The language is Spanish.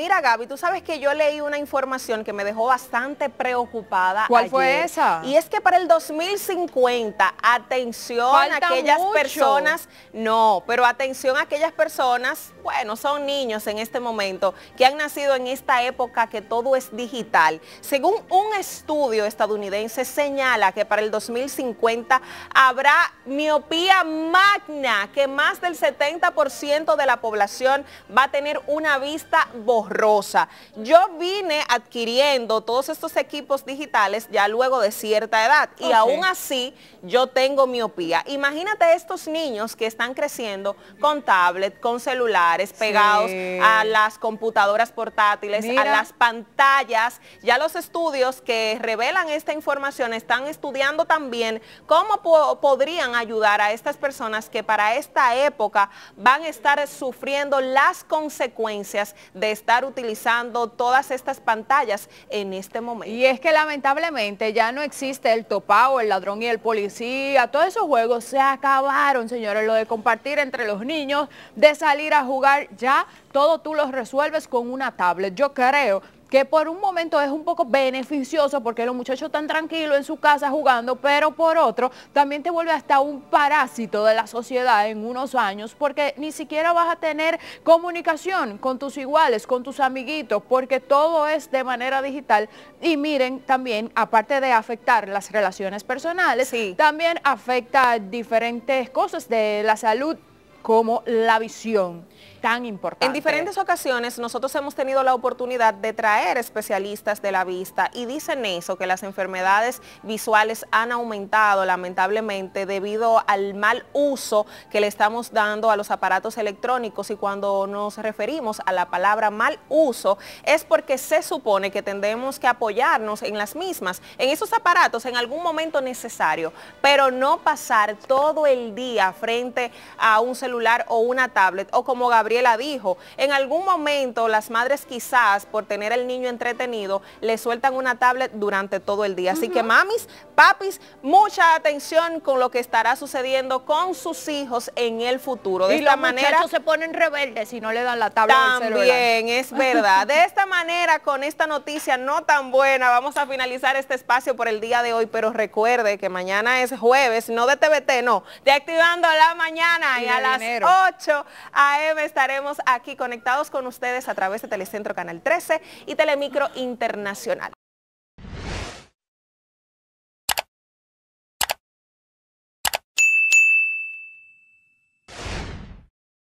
Mira, Gaby, tú sabes que yo leí una información que me dejó bastante preocupada. ¿Cuál fue esa? Y es que para el 2050, atención a aquellas personas, no, pero atención a aquellas personas, bueno, son niños en este momento, que han nacido en esta época que todo es digital. Según un estudio estadounidense señala que para el 2050 habrá miopía magna, que más del 70% de la población va a tener una vista borrosa rosa. Yo vine adquiriendo todos estos equipos digitales ya luego de cierta edad y aún así yo tengo miopía. Imagínate estos niños que están creciendo con tablet, con celulares, pegados a las computadoras portátiles, a las pantallas. Ya los estudios que revelan esta información están estudiando también cómo podrían ayudar a estas personas que para esta época van a estar sufriendo las consecuencias de estar utilizando todas estas pantallas en este momento. Y es que lamentablemente ya no existe el topao, el ladrón y el policía, todos esos juegos se acabaron, señores, lo de compartir entre los niños, de salir a jugar, ya todo tú los resuelves con una tablet. Yo creo que por un momento es un poco beneficioso porque los muchachos están tranquilos en su casa jugando, pero por otro también te vuelve hasta un parásito de la sociedad en unos años porque ni siquiera vas a tener comunicación con tus iguales, con tus amiguitos, porque todo es de manera digital. Y miren, también, aparte de afectar las relaciones personales, también afecta diferentes cosas de la salud como la visión tan importante. En diferentes ocasiones nosotros hemos tenido la oportunidad de traer especialistas de la vista y dicen eso, que las enfermedades visuales han aumentado lamentablemente debido al mal uso que le estamos dando a los aparatos electrónicos y cuando nos referimos a la palabra mal uso es porque se supone que tendemos que apoyarnos en las mismas, en esos aparatos en algún momento necesario, pero no pasar todo el día frente a un celular o una tablet. O como Gabriela dijo, en algún momento las madres quizás por tener el niño entretenido le sueltan una tablet durante todo el día. Así que mamis, papis, mucha atención con lo que estará sucediendo con sus hijos en el futuro. De y esta los manera se ponen rebeldes si no le dan la tablet. También es verdad. De esta manera, con esta noticia no tan buena, vamos a finalizar este espacio por el día de hoy, pero recuerde que mañana es jueves, no de TVT, no, de Activando la Mañana y, a las 8 a.m. estaremos aquí conectados con ustedes a través de Telecentro Canal 13 y Telemicro Internacional.